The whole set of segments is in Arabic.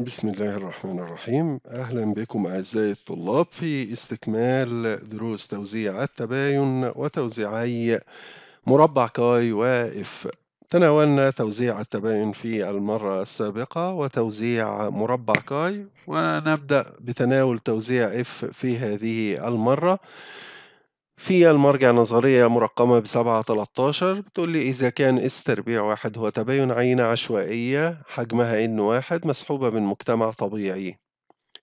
بسم الله الرحمن الرحيم أهلا بكم أعزائي الطلاب في استكمال دروس توزيع التباين وتوزيعي مربع كاي واف تناولنا توزيع التباين في المرة السابقة وتوزيع مربع كاي ونبدأ بتناول توزيع اف في هذه المرة في المرجع نظرية مرقمة بسبعة تلتاشر بتقول لي إذا كان اس تربيع واحد هو تباين عينة عشوائية حجمها ان واحد مسحوبة من مجتمع طبيعي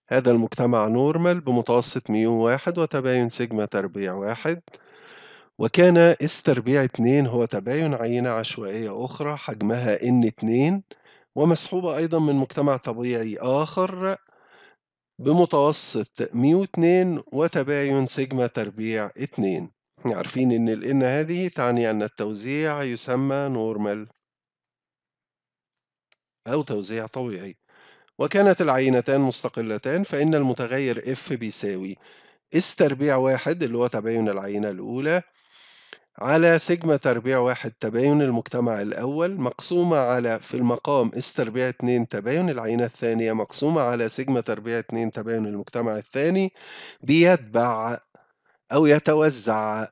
هذا المجتمع نورمال بمتوسط ميو واحد وتباين سيجما تربيع واحد وكان اس تربيع اتنين هو تباين عينة عشوائية أخرى حجمها ان اتنين ومسحوبة أيضا من مجتمع طبيعي آخر بمتوسط ميو 2 وتباين سيجما تربيع 2 احنا عارفين ان ال n هذه تعني ان التوزيع يسمى نورمال او توزيع طبيعي وكانت العينتان مستقلتان فان المتغير اف بيساوي اس تربيع واحد اللي هو تباين العينة الاولى على سيجما تربيع واحد تباين المجتمع الأول مقسومة على في المقام اس تربيع اتنين تباين العينة الثانية مقسومة على سيجما تربيع اتنين تباين المجتمع الثاني بيتبع أو يتوزع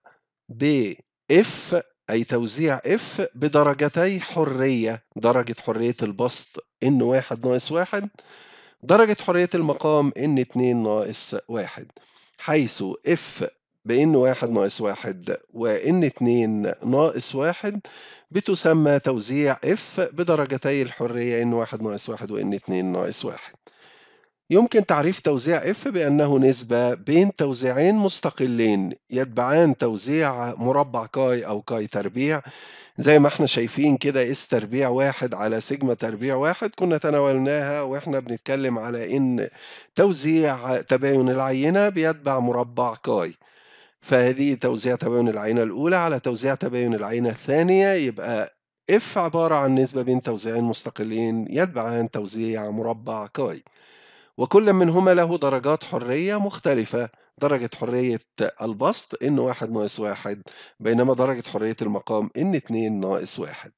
ب اف أي توزيع اف بدرجتي حرية درجة حرية البسط ان واحد ناقص واحد درجة حرية المقام ان اتنين ناقص واحد حيث اف بإن واحد ناقص واحد وإن اتنين ناقص واحد بتسمى توزيع اف بدرجتي الحرية إن واحد ناقص واحد وإن اتنين ناقص واحد يمكن تعريف توزيع اف بأنه نسبة بين توزيعين مستقلين يتبعان توزيع مربع كاي أو كاي تربيع زي ما احنا شايفين كده اس تربيع واحد على سيجما تربيع واحد كنا تناولناها واحنا بنتكلم على ان توزيع تباين العينة بيتبع مربع كاي فهذه توزيع تباين العينة الأولى على توزيع تباين العينة الثانية يبقى F عبارة عن نسبة بين توزيعين مستقلين يتبعان توزيع مربع كاي وكل منهما له درجات حرية مختلفة درجة حرية البسط n واحد ناقص واحد بينما درجة حرية المقام n اتنين ناقص واحد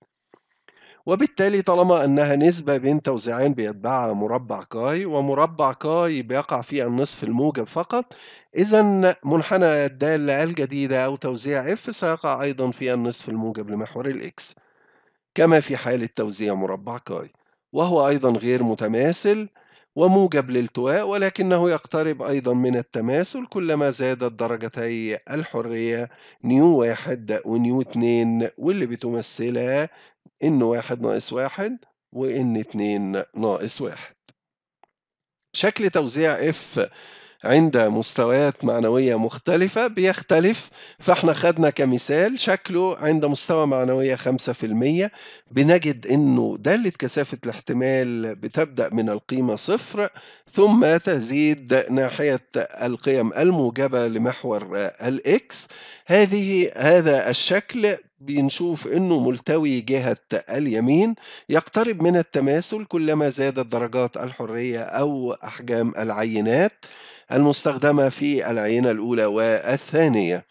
وبالتالي طالما أنها نسبة بين توزيعين بيتبعها مربع كاي ومربع كاي بيقع في النصف الموجب فقط إذا منحنى الدالة الجديدة أو توزيع F سيقع أيضا في النصف الموجب لمحور الإكس كما في حالة توزيع مربع كاي وهو أيضا غير متماثل وموجب للتواء ولكنه يقترب أيضا من التماثل كلما زادت درجتي الحرية نيو واحد ونيو اتنين واللي بتمثلها إن واحد ناقص واحد وإن اتنين ناقص واحد شكل توزيع F عند مستويات معنوية مختلفة بيختلف فاحنا خدنا كمثال شكله عند مستوى معنوية 5% بنجد انه دالة كثافة الاحتمال بتبدأ من القيمة صفر ثم تزيد ناحية القيم الموجبة لمحور الإكس هذه هذا الشكل بنشوف انه ملتوي جهة اليمين يقترب من التماثل كلما زادت درجات الحرية او احجام العينات المستخدمة في العينة الاولى والثانية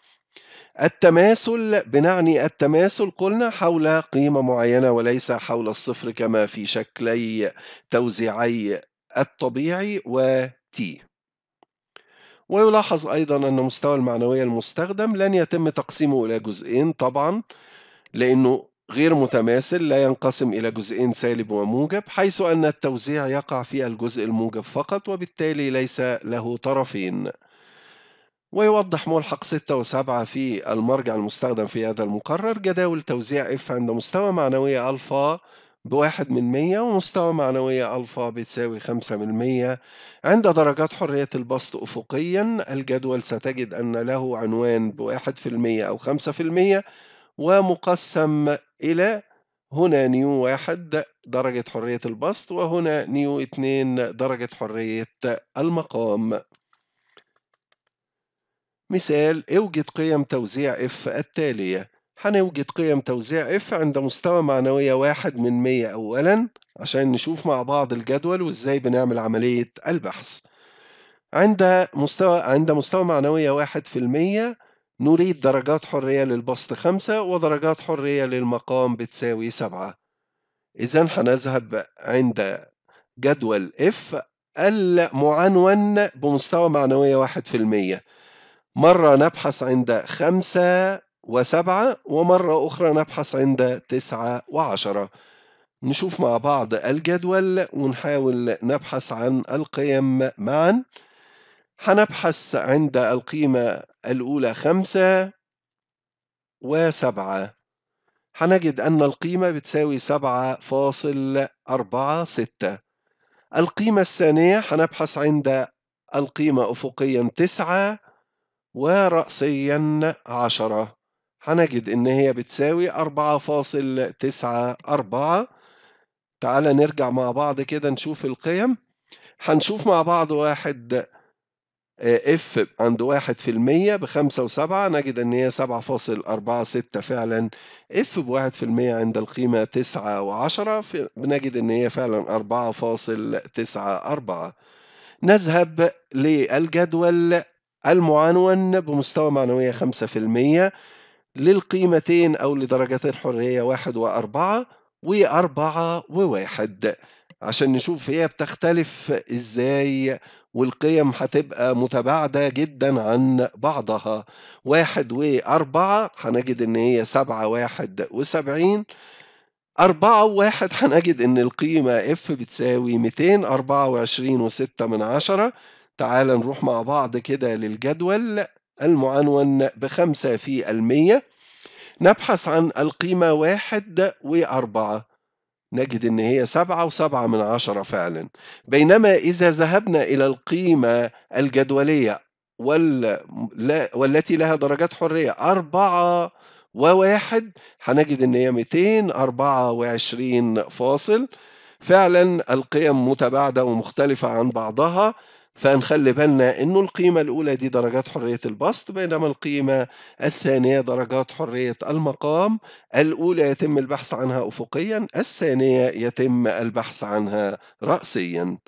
التماثل بنعني التماثل قلنا حول قيمة معينة وليس حول الصفر كما في شكلي توزيعي الطبيعي و t ويلاحظ أيضا أن مستوى المعنوية المستخدم لن يتم تقسيمه إلى جزئين طبعا لأنه غير متماثل لا ينقسم إلى جزئين سالب وموجب حيث أن التوزيع يقع في الجزء الموجب فقط وبالتالي ليس له طرفين ويوضح ملحق 6 و7 في المرجع المستخدم في هذا المقرر جداول توزيع F عند مستوى معنوية ألفا بواحد من مية ومستوى معنوية ألفا بتساوي خمسة من مية عند درجات حرية البسط أفقيا الجدول ستجد أن له عنوان بواحد في المية أو خمسة في المية ومقسم إلى هنا نيو واحد درجة حرية البسط وهنا نيو اتنين درجة حرية المقام مثال اوجد قيم توزيع اف التالية هنوجد قيم توزيع F عند مستوى معنوية واحد من مية أولا عشان نشوف مع بعض الجدول وإزاي بنعمل عملية البحث عند مستوى عند مستوى معنوية واحد في المية نريد درجات حرية للبسط خمسة ودرجات حرية للمقام بتساوي سبعة إذا هنذهب عند جدول F المعنون بمستوى معنوية واحد في المية مرة نبحث عند خمسة وسبعة ومرة أخرى نبحث عند تسعة وعشرة نشوف مع بعض الجدول ونحاول نبحث عن القيم معا هنبحث عند القيمة الأولى خمسة وسبعة هنجد أن القيمة بتساوي سبعة فاصل أربعة ستة القيمة الثانية هنبحث عند القيمة أفقيا تسعة ورأسيا عشرة هنجد إن هي بتساوي 4.94 تعال نرجع مع بعض كده نشوف القيم هنشوف مع بعض واحد اف آه، عند واحد في المية بخمسة وسبعة نجد ان هي سبعة فاصل أربعة ستة فعلا اف بواحد في المية عند القيمة تسعة وعشرة بنجد ان هي فعلا أربعة فاصل تسعة أربعة نذهب للجدول المعنون بمستوى معنوية خمسة في المية للقيمتين أو لدرجات الحرية واحد وأربعة وأربعة وواحد عشان نشوف هي بتختلف إزاي والقيم هتبقى متباعدة جدا عن بعضها واحد وأربعة هنجد إن هي سبعة واحد وسبعين أربعة وواحد هنجد إن القيمة إف بتساوي ميتين أربعة وعشرين وستة من عشرة تعال نروح مع بعض كده للجدول المعنون بخمسة في المية نبحث عن القيمة واحد وأربعة نجد إن هي سبعة وسبعة من عشرة فعلا بينما إذا ذهبنا إلى القيمة الجدولية وال... والتي لها درجات حرية أربعة وواحد هنجد إن هي 224 فاصل فعلا القيم متباعدة ومختلفة عن بعضها فنخلي بالنا انه القيمة الاولى دي درجات حرية البسط بينما القيمة الثانية درجات حرية المقام الاولى يتم البحث عنها افقيا الثانية يتم البحث عنها رأسيا